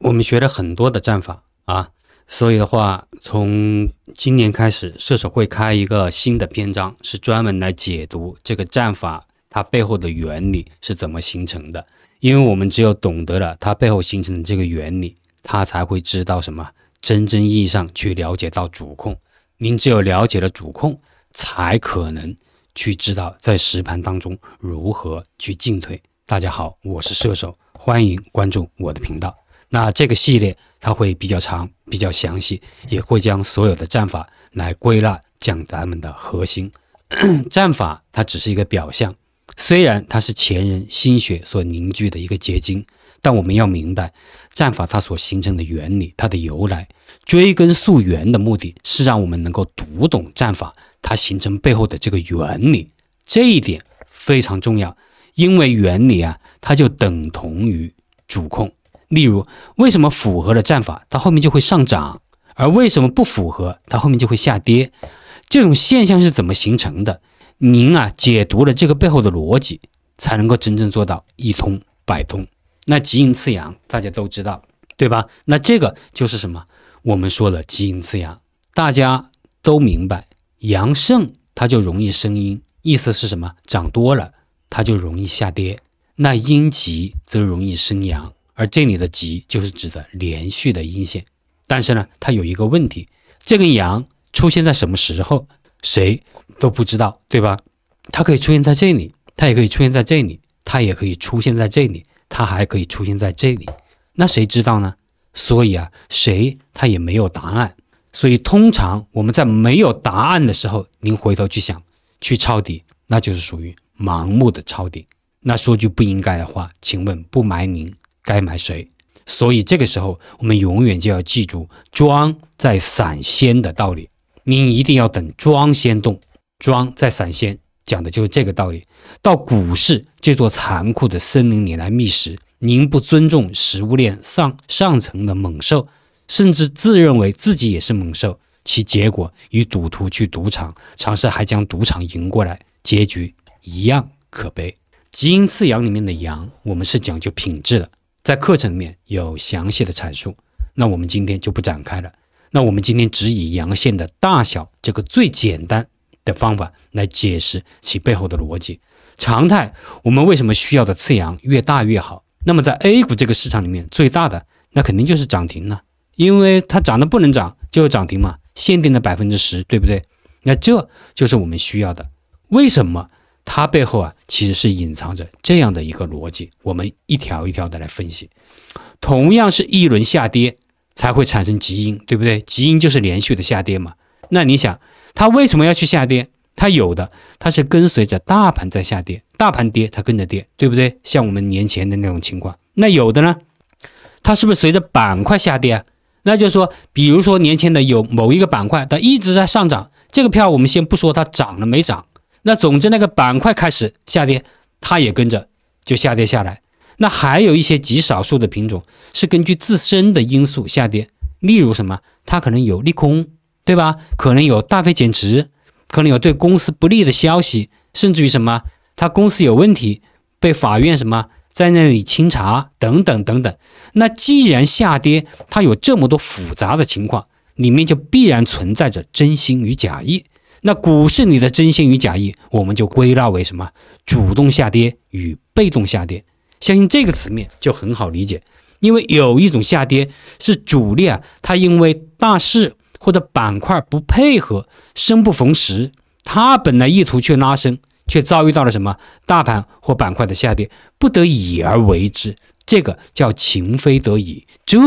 我们学了很多的战法啊，所以的话，从今年开始，射手会开一个新的篇章，是专门来解读这个战法它背后的原理是怎么形成的。因为我们只有懂得了它背后形成的这个原理，他才会知道什么真正意义上去了解到主控。您只有了解了主控，才可能去知道在实盘当中如何去进退。大家好，我是射手，欢迎关注我的频道。那这个系列它会比较长，比较详细，也会将所有的战法来归纳讲咱们的核心战法。它只是一个表象，虽然它是前人心血所凝聚的一个结晶，但我们要明白战法它所形成的原理，它的由来。追根溯源的目的是让我们能够读懂战法它形成背后的这个原理，这一点非常重要，因为原理啊，它就等同于主控。例如，为什么符合了战法，它后面就会上涨，而为什么不符合，它后面就会下跌？这种现象是怎么形成的？您啊，解读了这个背后的逻辑，才能够真正做到一通百通。那极阴次阳，大家都知道，对吧？那这个就是什么？我们说了极阴次阳，大家都明白，阳盛它就容易生阴，意思是什么？涨多了它就容易下跌，那阴极则容易生阳。而这里的急就是指的连续的阴线，但是呢，它有一个问题，这根阳出现在什么时候，谁都不知道，对吧？它可以出现在这里，它也可以出现在这里，它也可以出现在这里，它还可以出现在这里，那谁知道呢？所以啊，谁他也没有答案。所以通常我们在没有答案的时候，您回头去想去抄底，那就是属于盲目的抄底。那说句不应该的话，请问不埋您？该买谁？所以这个时候，我们永远就要记住“庄在散先”的道理。您一定要等庄先动，庄在散先，讲的就是这个道理。到股市这座残酷的森林里来觅食，您不尊重食物链上上层的猛兽，甚至自认为自己也是猛兽，其结果与赌徒去赌场尝试还将赌场赢过来，结局一样可悲。基因次养里面的羊，我们是讲究品质的。在课程里面有详细的阐述，那我们今天就不展开了。那我们今天只以阳线的大小这个最简单的方法来解释其背后的逻辑。常态我们为什么需要的次阳越大越好？那么在 A 股这个市场里面，最大的那肯定就是涨停了，因为它涨的不能涨，就有涨停嘛，限定的百分之十，对不对？那这就是我们需要的。为什么？它背后啊，其实是隐藏着这样的一个逻辑。我们一条一条的来分析。同样是一轮下跌才会产生极阴，对不对？极阴就是连续的下跌嘛。那你想，它为什么要去下跌？它有的它是跟随着大盘在下跌，大盘跌它跟着跌，对不对？像我们年前的那种情况。那有的呢，它是不是随着板块下跌？那就是说，比如说年前的有某一个板块，它一直在上涨，这个票我们先不说它涨了没涨。那总之，那个板块开始下跌，它也跟着就下跌下来。那还有一些极少数的品种是根据自身的因素下跌，例如什么，它可能有利空，对吧？可能有大非减持，可能有对公司不利的消息，甚至于什么，它公司有问题，被法院什么在那里清查等等等等。那既然下跌，它有这么多复杂的情况，里面就必然存在着真心与假意。那股市里的真心与假意，我们就归纳为什么主动下跌与被动下跌。相信这个词面就很好理解，因为有一种下跌是主力啊，他因为大势或者板块不配合，生不逢时，他本来意图去拉升，却遭遇到了什么大盘或板块的下跌，不得已而为之，这个叫情非得已。这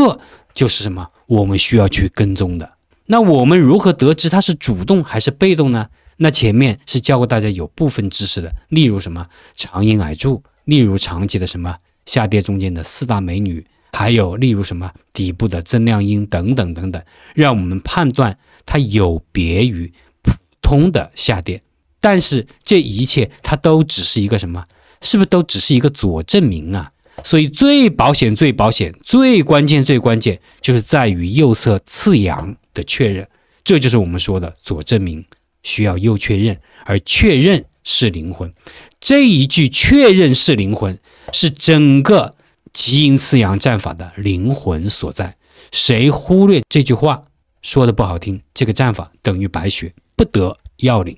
就是什么我们需要去跟踪的。那我们如何得知它是主动还是被动呢？那前面是教过大家有部分知识的，例如什么长阴矮柱，例如长期的什么下跌中间的四大美女，还有例如什么底部的增量阴等等等等，让我们判断它有别于普通的下跌。但是这一切它都只是一个什么？是不是都只是一个佐证明啊？所以最保险、最保险、最关键、最关键，就是在于右侧次阳。的确认，这就是我们说的左证明需要右确认，而确认是灵魂。这一句“确认是灵魂”是整个极阴次阳战法的灵魂所在。谁忽略这句话，说的不好听，这个战法等于白学，不得要领。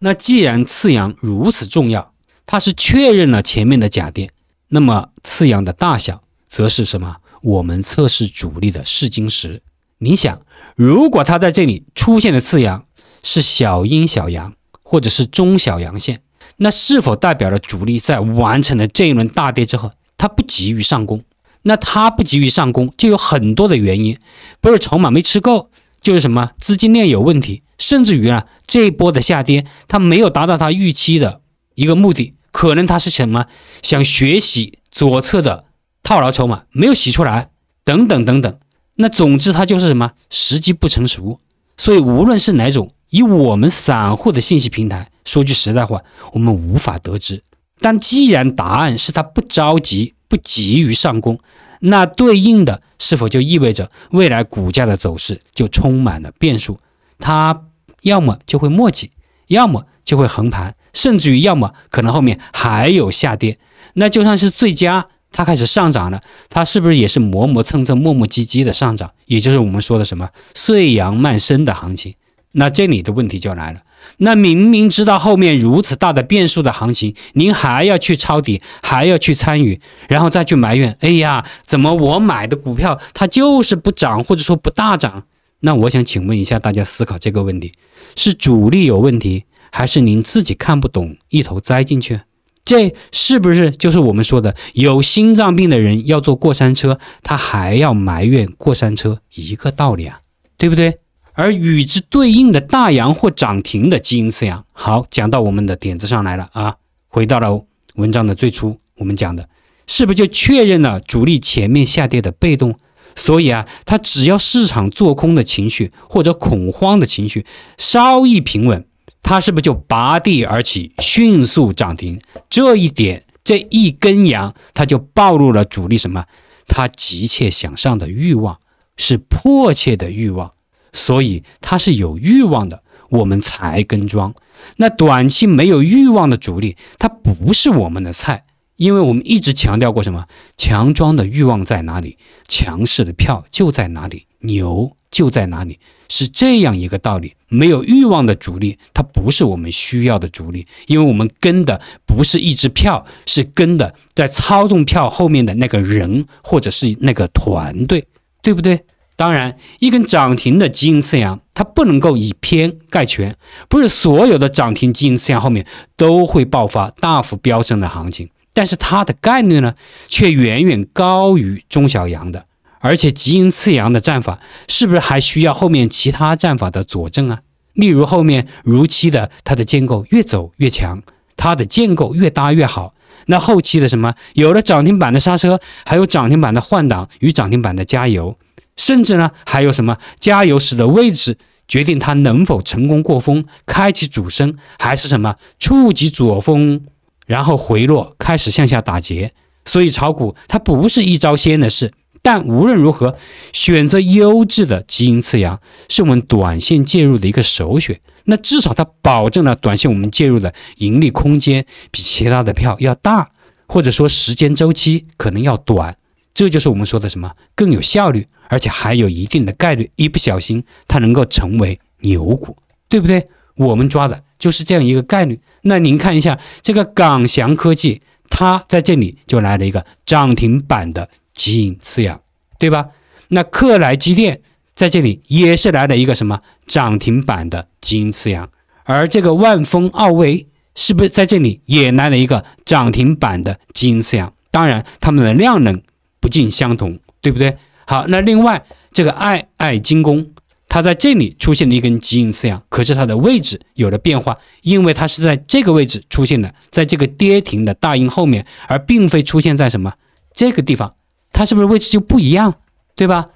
那既然次阳如此重要，它是确认了前面的假定，那么次阳的大小则是什么？我们测试主力的试金石。你想？如果它在这里出现的次阳是小阴小阳，或者是中小阳线，那是否代表了主力在完成了这一轮大跌之后，它不急于上攻？那它不急于上攻，就有很多的原因，不是筹码没吃够，就是什么资金链有问题，甚至于啊，这一波的下跌它没有达到它预期的一个目的，可能它是什么想学习左侧的套牢筹码没有洗出来，等等等等。那总之，它就是什么时机不成熟，所以无论是哪种，以我们散户的信息平台，说句实在话，我们无法得知。但既然答案是它不着急、不急于上攻，那对应的是否就意味着未来股价的走势就充满了变数？它要么就会墨迹，要么就会横盘，甚至于要么可能后面还有下跌。那就算是最佳。它开始上涨了，它是不是也是磨磨蹭蹭、磨磨唧唧的上涨？也就是我们说的什么碎阳慢升的行情？那这里的问题就来了。那明明知道后面如此大的变数的行情，您还要去抄底，还要去参与，然后再去埋怨：哎呀，怎么我买的股票它就是不涨，或者说不大涨？那我想请问一下大家，思考这个问题：是主力有问题，还是您自己看不懂，一头栽进去？这是不是就是我们说的有心脏病的人要坐过山车，他还要埋怨过山车一个道理啊，对不对？而与之对应的大阳或涨停的基因次阳，好，讲到我们的点子上来了啊，回到了文章的最初，我们讲的，是不是就确认了主力前面下跌的被动？所以啊，它只要市场做空的情绪或者恐慌的情绪稍一平稳。它是不是就拔地而起，迅速涨停？这一点，这一根阳，它就暴露了主力什么？它急切想上的欲望，是迫切的欲望，所以它是有欲望的，我们才跟庄。那短期没有欲望的主力，它不是我们的菜，因为我们一直强调过什么？强庄的欲望在哪里？强势的票就在哪里，牛。就在哪里是这样一个道理，没有欲望的主力，它不是我们需要的主力，因为我们跟的不是一只票，是跟的在操纵票后面的那个人或者是那个团队，对不对？当然，一根涨停的基因次阳，它不能够以偏概全，不是所有的涨停基因次阳后面都会爆发大幅飙升的行情，但是它的概率呢，却远远高于中小阳的。而且，极阴次阳的战法是不是还需要后面其他战法的佐证啊？例如后面如期的它的建构越走越强，它的建构越搭越好。那后期的什么，有了涨停板的刹车，还有涨停板的换挡与涨停板的加油，甚至呢还有什么加油时的位置决定它能否成功过峰，开启主升，还是什么触及左峰，然后回落开始向下打结。所以炒股它不是一招鲜的事。但无论如何，选择优质的基因次阳是我们短线介入的一个首选。那至少它保证了短线我们介入的盈利空间比其他的票要大，或者说时间周期可能要短。这就是我们说的什么更有效率，而且还有一定的概率，一不小心它能够成为牛股，对不对？我们抓的就是这样一个概率。那您看一下这个港翔科技，它在这里就来了一个涨停板的。基因次阳，对吧？那克莱基电在这里也是来了一个什么涨停板的基因次阳，而这个万丰奥威是不是在这里也来了一个涨停板的基因次阳？当然，它们的量能不尽相同，对不对？好，那另外这个爱爱精工，它在这里出现了一根基因次阳，可是它的位置有了变化，因为它是在这个位置出现的，在这个跌停的大阴后面，而并非出现在什么这个地方。它是不是位置就不一样，对吧？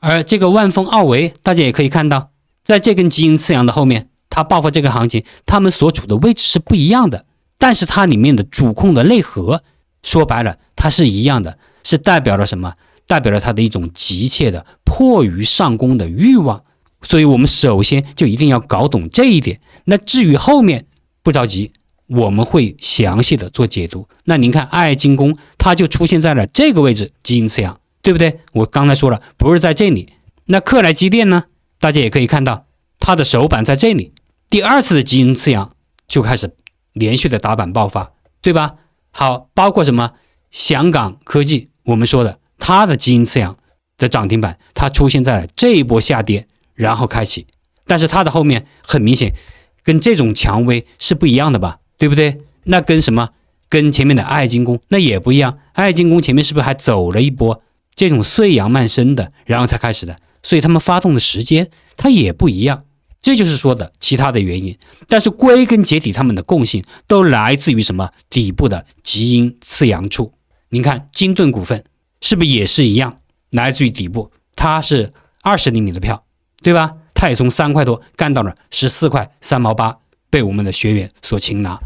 而这个万丰奥维，大家也可以看到，在这根基因次阳的后面，它爆发这个行情，它们所处的位置是不一样的。但是它里面的主控的内核，说白了，它是一样的，是代表了什么？代表了它的一种急切的迫于上攻的欲望。所以我们首先就一定要搞懂这一点。那至于后面，不着急。我们会详细的做解读。那您看爱精工，它就出现在了这个位置基因次阳，对不对？我刚才说了，不是在这里。那克莱基电呢？大家也可以看到，它的首板在这里，第二次的基因次阳就开始连续的打板爆发，对吧？好，包括什么香港科技，我们说的它的基因次阳的涨停板，它出现在了这一波下跌然后开启，但是它的后面很明显跟这种蔷薇是不一样的吧？对不对？那跟什么？跟前面的爱金工那也不一样。爱金工前面是不是还走了一波这种碎阳慢升的，然后才开始的？所以他们发动的时间它也不一样。这就是说的其他的原因。但是归根结底，他们的共性都来自于什么？底部的极阴次阳处。您看金盾股份是不是也是一样？来自于底部，它是二十厘米的票，对吧？它也从三块多干到了十四块三毛八，被我们的学员所擒拿。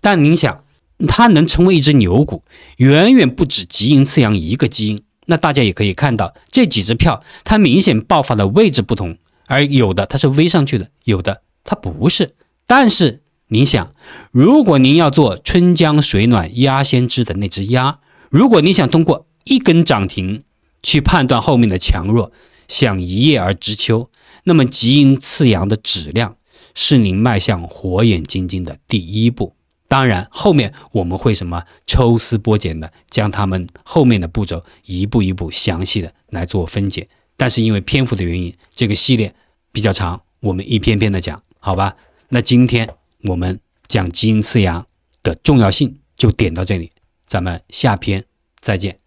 但您想，它能成为一只牛股，远远不止吉阴次阳一个基因。那大家也可以看到，这几只票，它明显爆发的位置不同，而有的它是 V 上去的，有的它不是。但是您想，如果您要做“春江水暖鸭先知”的那只鸭，如果你想通过一根涨停去判断后面的强弱，想一夜而知秋，那么吉阴次阳的质量是您迈向火眼金睛的第一步。当然，后面我们会什么抽丝剥茧的将他们后面的步骤一步一步详细的来做分解，但是因为篇幅的原因，这个系列比较长，我们一篇篇的讲，好吧？那今天我们讲基因次阳的重要性就点到这里，咱们下篇再见。